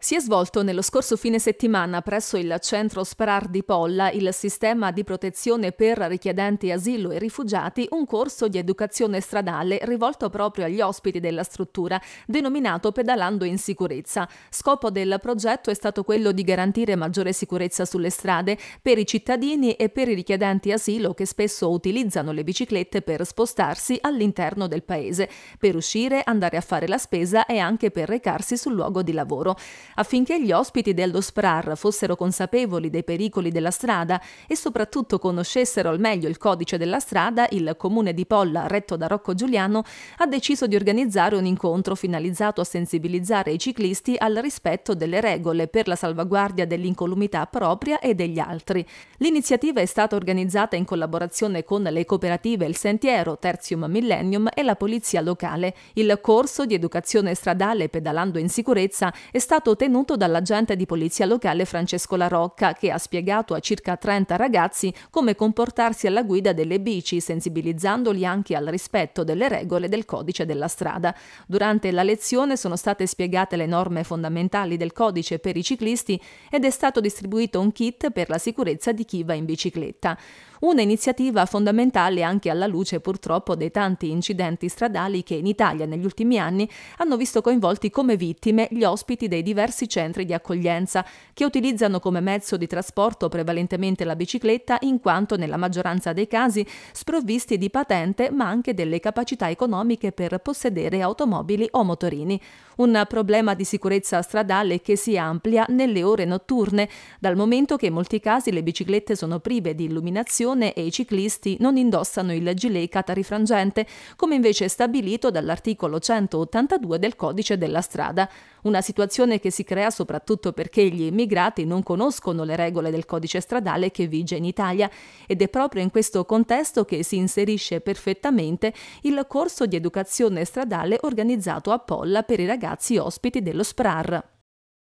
Si è svolto nello scorso fine settimana presso il centro Sprar di Polla, il sistema di protezione per richiedenti asilo e rifugiati, un corso di educazione stradale rivolto proprio agli ospiti della struttura, denominato Pedalando in sicurezza. Scopo del progetto è stato quello di garantire maggiore sicurezza sulle strade per i cittadini e per i richiedenti asilo che spesso utilizzano le biciclette per spostarsi all'interno del paese, per uscire, andare a fare la spesa e anche per recarsi sul luogo di lavoro affinché gli ospiti dello SPRAR fossero consapevoli dei pericoli della strada e soprattutto conoscessero al meglio il codice della strada, il comune di Polla, retto da Rocco Giuliano, ha deciso di organizzare un incontro finalizzato a sensibilizzare i ciclisti al rispetto delle regole per la salvaguardia dell'incolumità propria e degli altri. L'iniziativa è stata organizzata in collaborazione con le cooperative Il Sentiero, Terzium Millennium e la Polizia Locale. Il corso di educazione stradale pedalando in sicurezza è stato tenuto tenuto dall'agente di polizia locale Francesco La Rocca, che ha spiegato a circa 30 ragazzi come comportarsi alla guida delle bici, sensibilizzandoli anche al rispetto delle regole del codice della strada. Durante la lezione sono state spiegate le norme fondamentali del codice per i ciclisti ed è stato distribuito un kit per la sicurezza di chi va in bicicletta. Un'iniziativa fondamentale anche alla luce purtroppo dei tanti incidenti stradali che in Italia negli ultimi anni hanno visto coinvolti come vittime gli ospiti dei diversi diversi centri di accoglienza che utilizzano come mezzo di trasporto prevalentemente la bicicletta in quanto nella maggioranza dei casi sprovvisti di patente ma anche delle capacità economiche per possedere automobili o motorini. Un problema di sicurezza stradale che si amplia nelle ore notturne, dal momento che in molti casi le biciclette sono prive di illuminazione e i ciclisti non indossano il gilet catarifrangente, come invece stabilito dall'articolo 182 del codice della strada. Una situazione che si si crea soprattutto perché gli immigrati non conoscono le regole del codice stradale che vige in Italia ed è proprio in questo contesto che si inserisce perfettamente il corso di educazione stradale organizzato a Polla per i ragazzi ospiti dello SPRAR.